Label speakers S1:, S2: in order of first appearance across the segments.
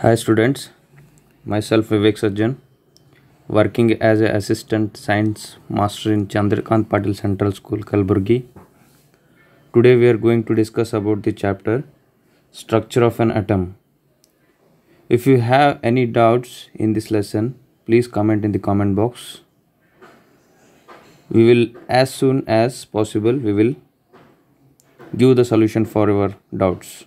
S1: Hi students, myself Vivek Sajjan, working as an assistant science master in Chandrakant Patil Central School, Kalburgi. Today we are going to discuss about the chapter Structure of an Atom. If you have any doubts in this lesson, please comment in the comment box. We will as soon as possible, we will give the solution for your doubts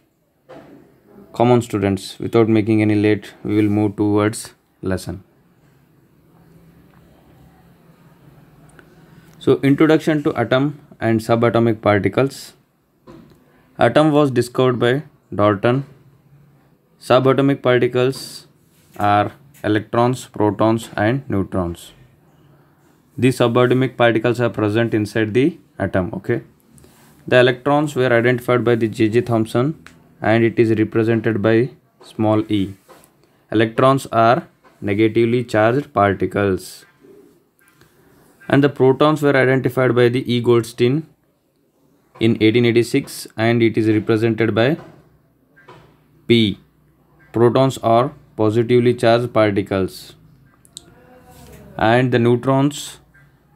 S1: common students without making any late we will move towards lesson so introduction to atom and subatomic particles atom was discovered by dalton subatomic particles are electrons protons and neutrons these subatomic particles are present inside the atom okay the electrons were identified by the J.J. Thomson and it is represented by small e. Electrons are negatively charged particles. And the protons were identified by the E. Goldstein in 1886 and it is represented by P. Protons are positively charged particles. And the neutrons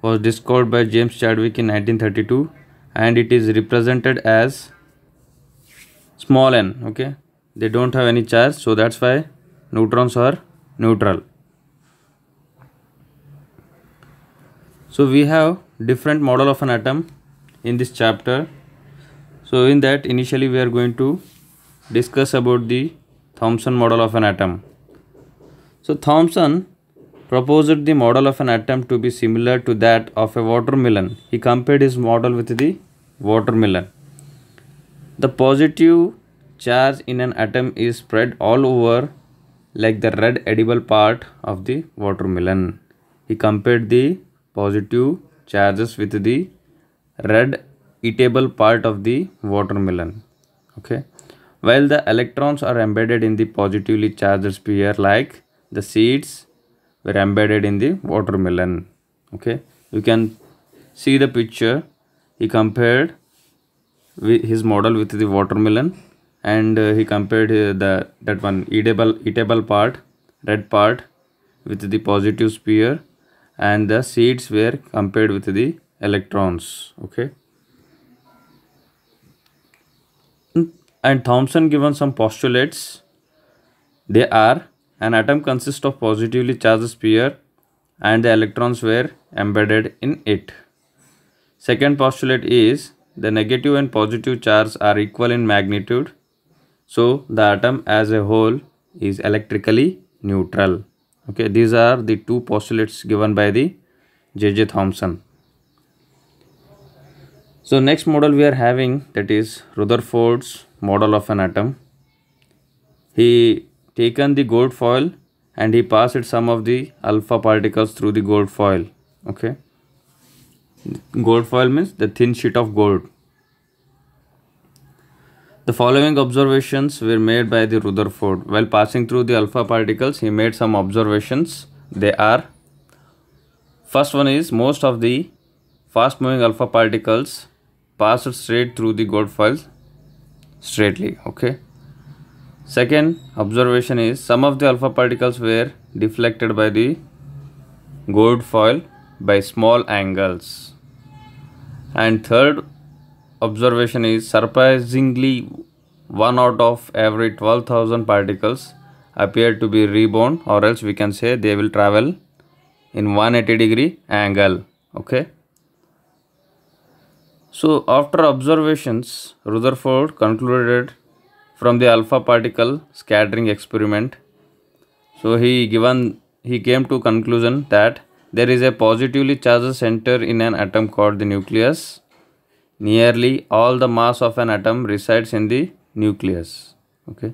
S1: was discovered by James Chadwick in 1932 and it is represented as small n okay they don't have any charge so that's why neutrons are neutral so we have different model of an atom in this chapter so in that initially we are going to discuss about the Thomson model of an atom so Thomson proposed the model of an atom to be similar to that of a watermelon he compared his model with the watermelon the positive charge in an atom is spread all over like the red edible part of the watermelon. He compared the positive charges with the red eatable part of the watermelon. Okay. While the electrons are embedded in the positively charged sphere like the seeds were embedded in the watermelon. Okay. You can see the picture. He compared his model with the watermelon and uh, he compared uh, the that one edible, eatable part red part with the positive sphere and the seeds were compared with the electrons okay and Thomson given some postulates they are an atom consists of positively charged sphere and the electrons were embedded in it second postulate is the negative and positive charge are equal in magnitude. So the atom as a whole is electrically neutral. Okay, these are the two postulates given by the J.J. Thomson. So next model we are having that is Rutherford's model of an atom. He taken the gold foil and he passed some of the alpha particles through the gold foil. Okay. Gold foil means the thin sheet of gold. The following observations were made by the Rutherford. While passing through the alpha particles, he made some observations. They are First one is most of the fast moving alpha particles pass straight through the gold foil straightly. Okay. Second observation is some of the alpha particles were deflected by the gold foil by small angles. And third observation is surprisingly one out of every 12,000 particles appear to be reborn or else we can say they will travel in 180 degree angle. Okay. So after observations, Rutherford concluded from the alpha particle scattering experiment. So he given he came to conclusion that there is a positively charged center in an atom called the nucleus. Nearly all the mass of an atom resides in the nucleus. Okay.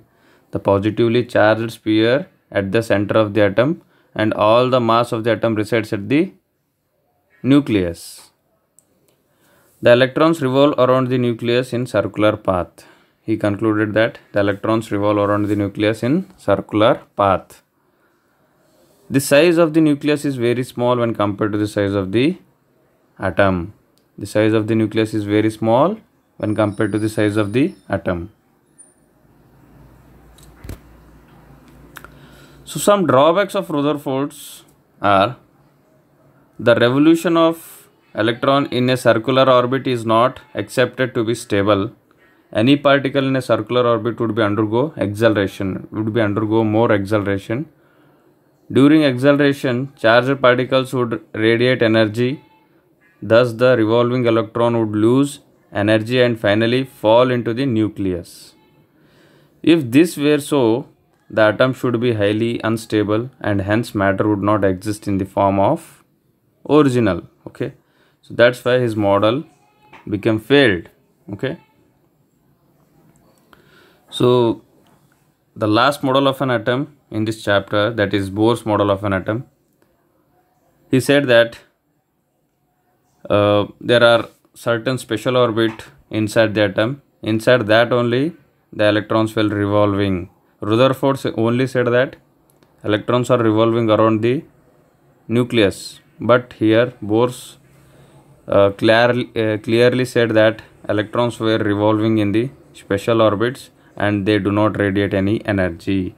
S1: The positively charged sphere at the center of the atom and all the mass of the atom resides at the nucleus. The electrons revolve around the nucleus in circular path. He concluded that the electrons revolve around the nucleus in circular path. The size of the nucleus is very small when compared to the size of the atom. The size of the nucleus is very small when compared to the size of the atom. So some drawbacks of Rutherford's are the revolution of electron in a circular orbit is not accepted to be stable. Any particle in a circular orbit would be undergo acceleration, would be undergo more acceleration during acceleration, charged particles would radiate energy. Thus, the revolving electron would lose energy and finally fall into the nucleus. If this were so, the atom should be highly unstable and hence matter would not exist in the form of original. Okay. So that's why his model became failed. Okay. So the last model of an atom in this chapter that is Bohr's model of an atom. He said that uh, there are certain special orbit inside the atom. Inside that only the electrons will revolving. Rutherford only said that electrons are revolving around the nucleus. But here Bohr's uh, uh, clearly said that electrons were revolving in the special orbits and they do not radiate any energy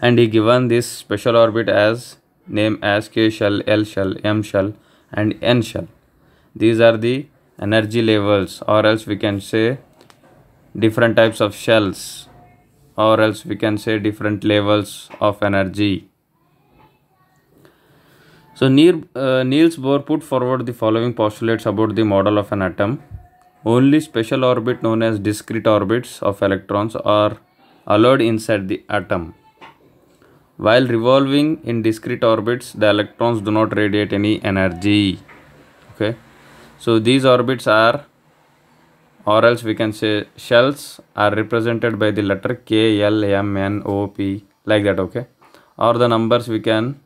S1: and he given this special orbit as name as K shell, L shell, M shell and N shell. These are the energy levels or else we can say different types of shells or else we can say different levels of energy. So uh, Niels Bohr put forward the following postulates about the model of an atom. Only special orbit known as discrete orbits of electrons are allowed inside the atom. While revolving in discrete orbits, the electrons do not radiate any energy. Okay. So these orbits are or else we can say shells are represented by the letter K, L, M, N, O, P like that okay or the numbers we can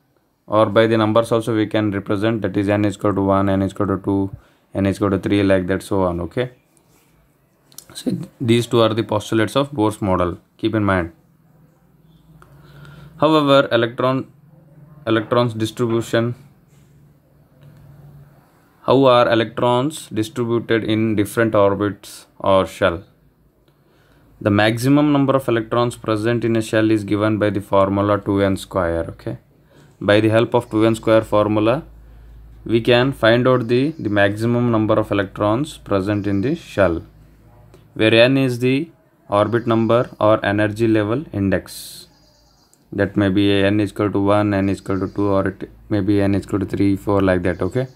S1: or by the numbers also we can represent that is n is equal to 1, n is equal to 2, n is equal to 3 like that so on okay. So these two are the postulates of Bohr's model keep in mind. However, electron electrons distribution how are electrons distributed in different orbits or shell? The maximum number of electrons present in a shell is given by the formula 2n square. Okay. By the help of 2n square formula, we can find out the, the maximum number of electrons present in the shell, where n is the orbit number or energy level index that may be n is equal to 1 n is equal to 2 or it may be n is equal to 3 4 like that okay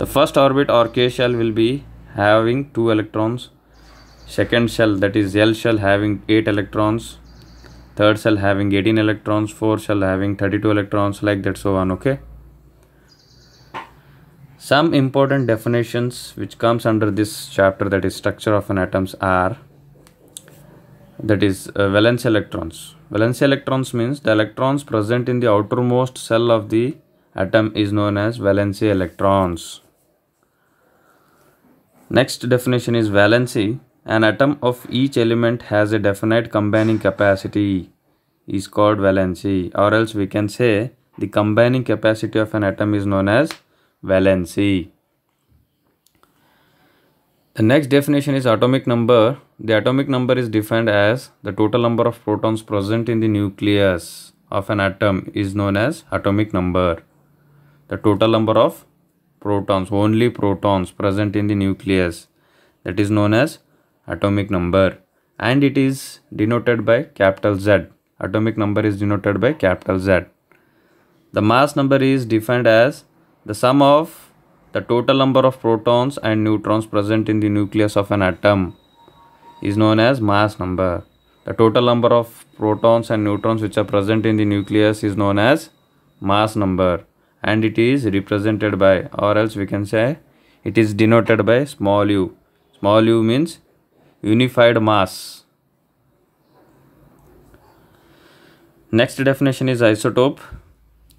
S1: the first orbit or k shell will be having 2 electrons second shell that is l shell having 8 electrons third shell having 18 electrons fourth shell having 32 electrons like that so on okay some important definitions which comes under this chapter that is structure of an atoms are that is uh, valence electrons Valence electrons means the electrons present in the outermost shell of the atom is known as valence electrons. Next definition is valency. An atom of each element has a definite combining capacity is called valency or else we can say the combining capacity of an atom is known as valency. The next definition is atomic number the atomic number is defined as the total number of protons present in the nucleus of an atom is known as atomic number. The total number of protons, only protons present in the nucleus that is known as atomic number and it is denoted by capital Z. Atomic number is denoted by capital Z. The mass number is defined as the sum of the total number of protons and neutrons present in the nucleus of an atom is known as mass number. The total number of protons and neutrons which are present in the nucleus is known as mass number and it is represented by or else we can say it is denoted by small u. Small u means unified mass. Next definition is isotope.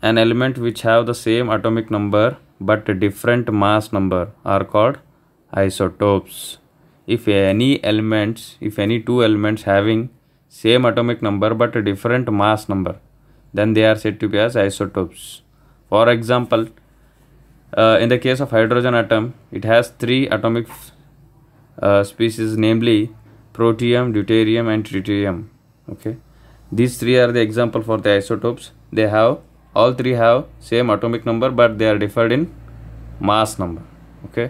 S1: An element which have the same atomic number but different mass number are called isotopes if any elements if any two elements having same atomic number but a different mass number then they are said to be as isotopes for example uh, in the case of hydrogen atom it has three atomic uh, species namely protium deuterium and tritium okay these three are the example for the isotopes they have all three have same atomic number but they are differed in mass number okay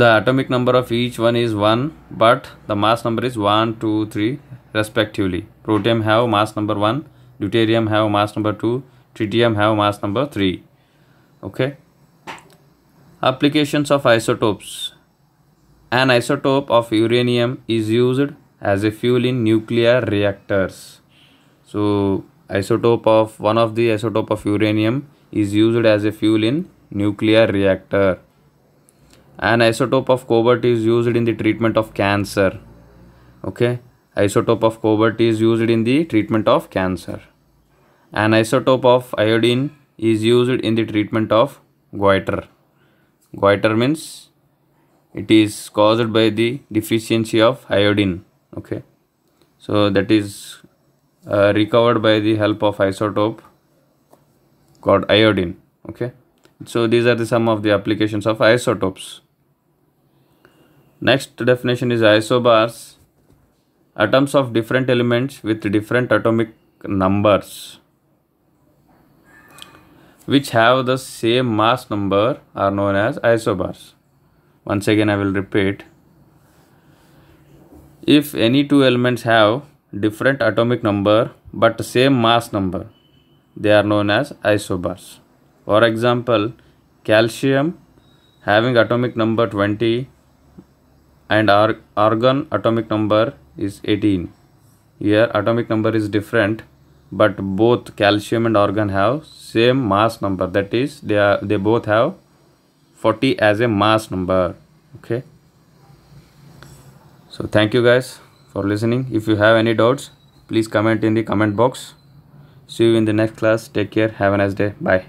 S1: the atomic number of each one is 1 but the mass number is 1, 2, 3 respectively. Protium have mass number 1, deuterium have mass number 2, tritium have mass number 3. Okay. Applications of isotopes. An isotope of uranium is used as a fuel in nuclear reactors. So isotope of one of the isotope of uranium is used as a fuel in nuclear reactor. An isotope of cobalt is used in the treatment of cancer. Okay. Isotope of cobalt is used in the treatment of cancer. An isotope of iodine is used in the treatment of goiter. Goiter means it is caused by the deficiency of iodine. Okay. So that is uh, recovered by the help of isotope called iodine. Okay. So these are the some of the applications of isotopes. Next definition is isobars, atoms of different elements with different atomic numbers which have the same mass number are known as isobars. Once again I will repeat. If any two elements have different atomic number but same mass number, they are known as isobars. For example, calcium having atomic number 20 and our argon atomic number is 18 here atomic number is different but both calcium and argon have same mass number that is they are they both have 40 as a mass number okay so thank you guys for listening if you have any doubts please comment in the comment box see you in the next class take care have a nice day bye